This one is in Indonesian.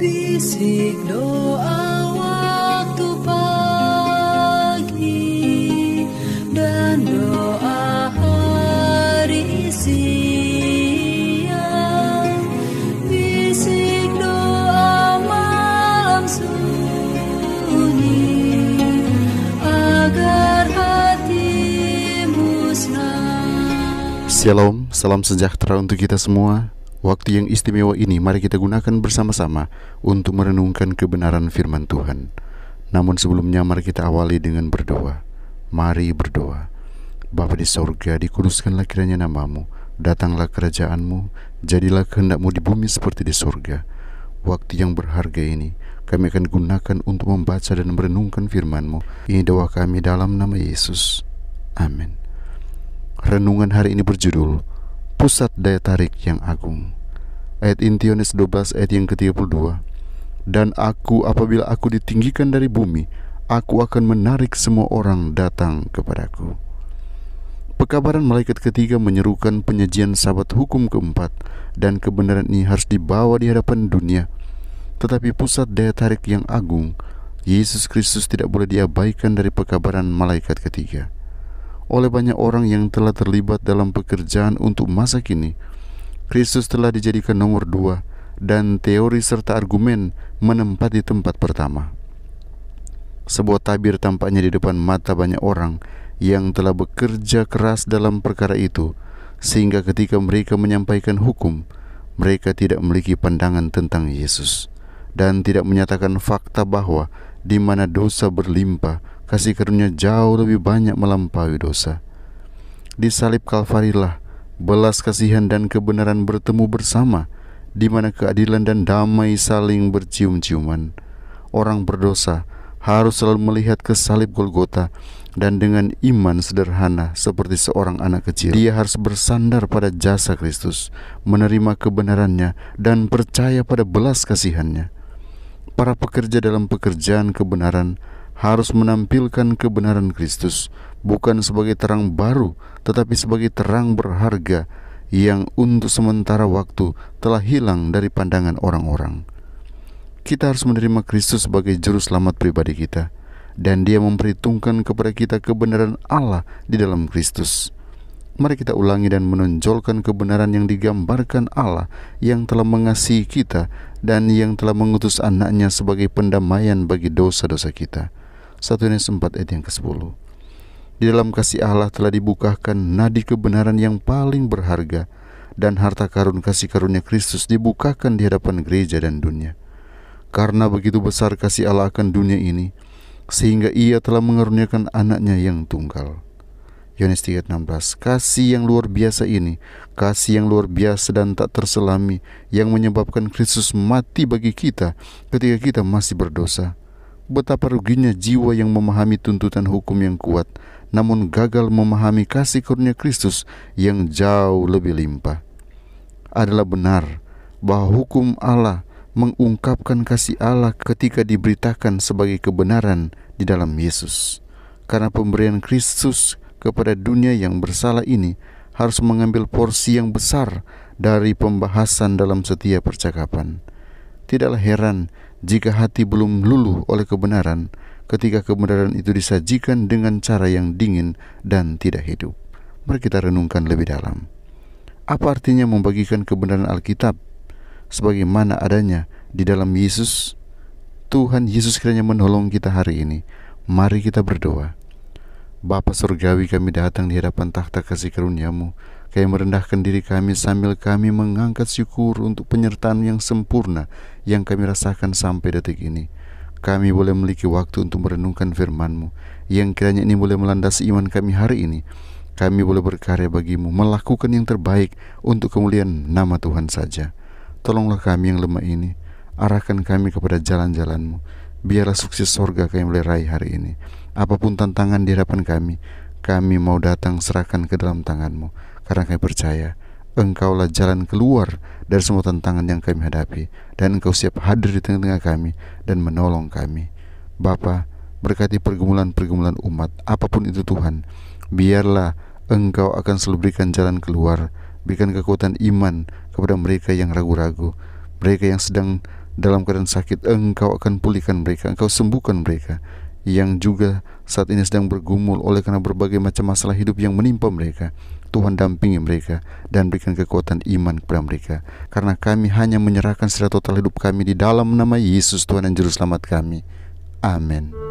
Bisik doa waktu pagi dan doa hari siang. Bisik doa malam sunyi agar hatimu senang. Shalom, salam sejahtera untuk kita semua. Waktu yang istimewa ini mari kita gunakan bersama-sama untuk merenungkan kebenaran firman Tuhan. Namun sebelumnya mari kita awali dengan berdoa. Mari berdoa. Bapa di sorga, dikuduskanlah kiranya namamu, datanglah kerajaanmu, jadilah kehendakmu di bumi seperti di sorga. Waktu yang berharga ini kami akan gunakan untuk membaca dan merenungkan firmanmu. Ini doa kami dalam nama Yesus. Amin. Renungan hari ini berjudul pusat daya tarik yang agung. Ayat inti Yohanes 12 ayat yang ke-32. Dan aku apabila aku ditinggikan dari bumi, aku akan menarik semua orang datang kepadaku. Pekabaran malaikat ketiga menyerukan penyajian sabat hukum keempat dan kebenaran ini harus dibawa di hadapan dunia. Tetapi pusat daya tarik yang agung, Yesus Kristus tidak boleh diabaikan dari pekabaran malaikat ketiga oleh banyak orang yang telah terlibat dalam pekerjaan untuk masa kini. Kristus telah dijadikan nomor dua dan teori serta argumen menempati tempat pertama. Sebuah tabir tampaknya di depan mata banyak orang yang telah bekerja keras dalam perkara itu, sehingga ketika mereka menyampaikan hukum, mereka tidak memiliki pandangan tentang Yesus dan tidak menyatakan fakta bahwa di mana dosa berlimpah, kasih karunia jauh lebih banyak melampaui dosa. Di salib Kalvarilah, belas kasihan dan kebenaran bertemu bersama, di mana keadilan dan damai saling bercium-ciuman. Orang berdosa harus selalu melihat ke salib Golgota dan dengan iman sederhana seperti seorang anak kecil. Dia harus bersandar pada jasa Kristus, menerima kebenarannya dan percaya pada belas kasihannya para pekerja dalam pekerjaan kebenaran harus menampilkan kebenaran Kristus, bukan sebagai terang baru, tetapi sebagai terang berharga yang untuk sementara waktu telah hilang dari pandangan orang-orang. Kita harus menerima Kristus sebagai Juru Selamat pribadi kita, dan Dia memperhitungkan kepada kita kebenaran Allah di dalam Kristus. Mari kita ulangi dan menonjolkan kebenaran yang digambarkan Allah yang telah mengasihi kita dan yang telah mengutus anaknya sebagai pendamaian bagi dosa-dosa kita. Satu ini sempat ayat yang ke-10. Di dalam kasih Allah telah dibukakan nadi kebenaran yang paling berharga dan harta karun kasih karunia Kristus dibukakan di hadapan gereja dan dunia. Karena begitu besar kasih Allah akan dunia ini, sehingga ia telah mengaruniakan anaknya yang tunggal. Yohanes 3:16 kasih yang luar biasa ini kasih yang luar biasa dan tak terselami yang menyebabkan Kristus mati bagi kita ketika kita masih berdosa betapa ruginya jiwa yang memahami tuntutan hukum yang kuat namun gagal memahami kasih karunia Kristus yang jauh lebih limpah adalah benar bahwa hukum Allah mengungkapkan kasih Allah ketika diberitakan sebagai kebenaran di dalam Yesus. Karena pemberian Kristus kepada dunia yang bersalah ini harus mengambil porsi yang besar dari pembahasan dalam setiap percakapan. Tidaklah heran jika hati belum luluh oleh kebenaran ketika kebenaran itu disajikan dengan cara yang dingin dan tidak hidup. Mari kita renungkan lebih dalam. Apa artinya membagikan kebenaran Alkitab sebagaimana adanya di dalam Yesus? Tuhan Yesus kiranya menolong kita hari ini. Mari kita berdoa. Bapa Surgawi kami datang di hadapan takhta kasih karuniamu. Kami merendahkan diri kami sambil kami mengangkat syukur untuk penyertaan yang sempurna yang kami rasakan sampai detik ini. Kami boleh memiliki waktu untuk merenungkan firmanmu yang kiranya ini boleh melandasi iman kami hari ini. Kami boleh berkarya bagimu, melakukan yang terbaik untuk kemuliaan nama Tuhan saja. Tolonglah kami yang lemah ini, arahkan kami kepada jalan-jalanmu biarlah sukses sorga kami boleh raih hari ini. Apapun tantangan di hadapan kami, kami mau datang serahkan ke dalam tanganmu. Karena kami percaya, engkaulah jalan keluar dari semua tantangan yang kami hadapi. Dan engkau siap hadir di tengah-tengah kami dan menolong kami. Bapa, berkati pergumulan-pergumulan umat, apapun itu Tuhan. Biarlah engkau akan selalu berikan jalan keluar, berikan kekuatan iman kepada mereka yang ragu-ragu, mereka yang sedang dalam keadaan sakit engkau akan pulihkan mereka engkau sembuhkan mereka yang juga saat ini sedang bergumul oleh karena berbagai macam masalah hidup yang menimpa mereka. Tuhan dampingi mereka dan berikan kekuatan iman kepada mereka. Karena kami hanya menyerahkan secara total hidup kami di dalam nama Yesus Tuhan dan Juru Selamat kami. Amin.